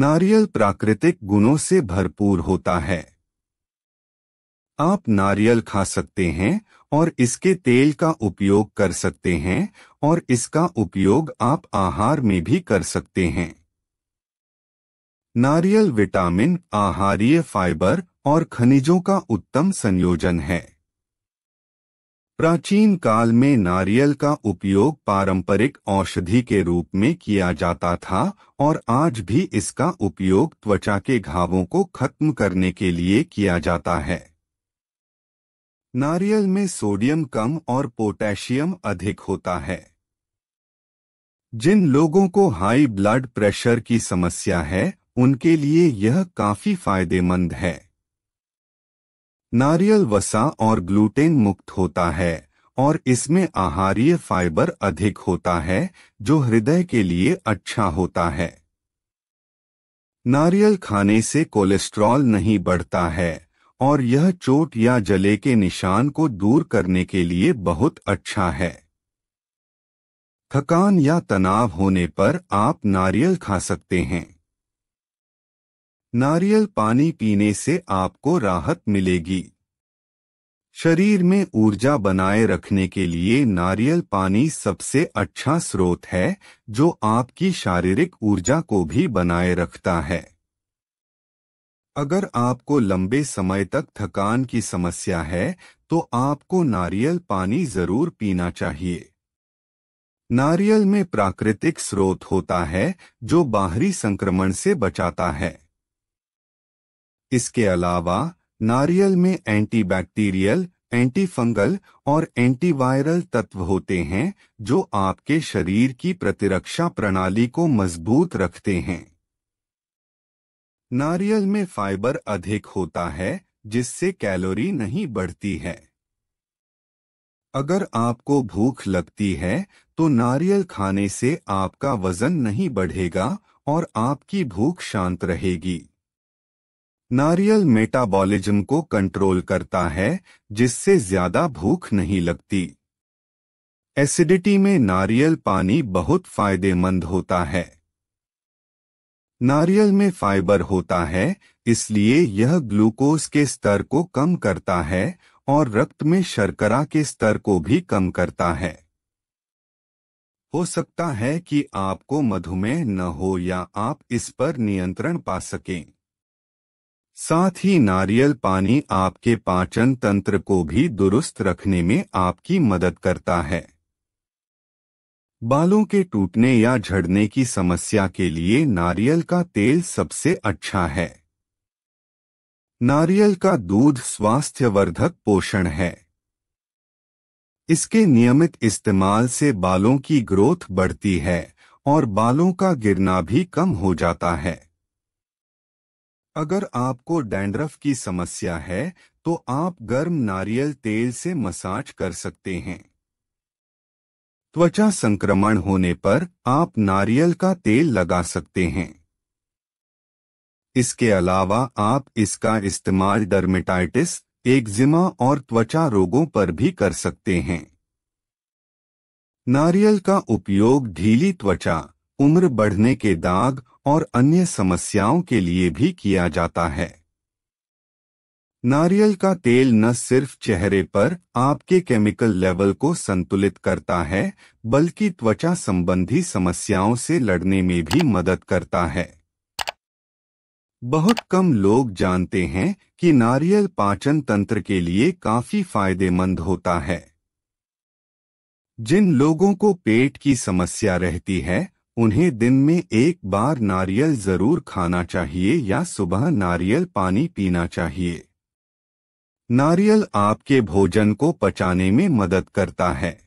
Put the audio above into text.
नारियल प्राकृतिक गुणों से भरपूर होता है आप नारियल खा सकते हैं और इसके तेल का उपयोग कर सकते हैं और इसका उपयोग आप आहार में भी कर सकते हैं नारियल विटामिन आहारीय फाइबर और खनिजों का उत्तम संयोजन है प्राचीन काल में नारियल का उपयोग पारंपरिक औषधि के रूप में किया जाता था और आज भी इसका उपयोग त्वचा के घावों को खत्म करने के लिए किया जाता है नारियल में सोडियम कम और पोटेशियम अधिक होता है जिन लोगों को हाई ब्लड प्रेशर की समस्या है उनके लिए यह काफी फायदेमंद है नारियल वसा और ग्लूटेन मुक्त होता है और इसमें आहारीय फाइबर अधिक होता है जो हृदय के लिए अच्छा होता है नारियल खाने से कोलेस्ट्रॉल नहीं बढ़ता है और यह चोट या जले के निशान को दूर करने के लिए बहुत अच्छा है थकान या तनाव होने पर आप नारियल खा सकते हैं नारियल पानी पीने से आपको राहत मिलेगी शरीर में ऊर्जा बनाए रखने के लिए नारियल पानी सबसे अच्छा स्रोत है जो आपकी शारीरिक ऊर्जा को भी बनाए रखता है अगर आपको लंबे समय तक थकान की समस्या है तो आपको नारियल पानी जरूर पीना चाहिए नारियल में प्राकृतिक स्रोत होता है जो बाहरी संक्रमण से बचाता है इसके अलावा नारियल में एंटीबैक्टीरियल एंटीफंगल और एंटीवायरल तत्व होते हैं जो आपके शरीर की प्रतिरक्षा प्रणाली को मजबूत रखते हैं नारियल में फाइबर अधिक होता है जिससे कैलोरी नहीं बढ़ती है अगर आपको भूख लगती है तो नारियल खाने से आपका वजन नहीं बढ़ेगा और आपकी भूख शांत रहेगी नारियल मेटाबॉलिज्म को कंट्रोल करता है जिससे ज्यादा भूख नहीं लगती एसिडिटी में नारियल पानी बहुत फायदेमंद होता है नारियल में फाइबर होता है इसलिए यह ग्लूकोज के स्तर को कम करता है और रक्त में शर्करा के स्तर को भी कम करता है हो सकता है कि आपको मधुमेह न हो या आप इस पर नियंत्रण पा सकें साथ ही नारियल पानी आपके पाचन तंत्र को भी दुरुस्त रखने में आपकी मदद करता है बालों के टूटने या झड़ने की समस्या के लिए नारियल का तेल सबसे अच्छा है नारियल का दूध स्वास्थ्यवर्धक पोषण है इसके नियमित इस्तेमाल से बालों की ग्रोथ बढ़ती है और बालों का गिरना भी कम हो जाता है अगर आपको डैंड्रफ की समस्या है तो आप गर्म नारियल तेल से मसाज कर सकते हैं त्वचा संक्रमण होने पर आप नारियल का तेल लगा सकते हैं इसके अलावा आप इसका इस्तेमाल डर्मेटाइटिस एक्जिमा और त्वचा रोगों पर भी कर सकते हैं नारियल का उपयोग ढीली त्वचा उम्र बढ़ने के दाग और अन्य समस्याओं के लिए भी किया जाता है नारियल का तेल न सिर्फ चेहरे पर आपके केमिकल लेवल को संतुलित करता है बल्कि त्वचा संबंधी समस्याओं से लड़ने में भी मदद करता है बहुत कम लोग जानते हैं कि नारियल पाचन तंत्र के लिए काफी फायदेमंद होता है जिन लोगों को पेट की समस्या रहती है उन्हें दिन में एक बार नारियल जरूर खाना चाहिए या सुबह नारियल पानी पीना चाहिए नारियल आपके भोजन को पचाने में मदद करता है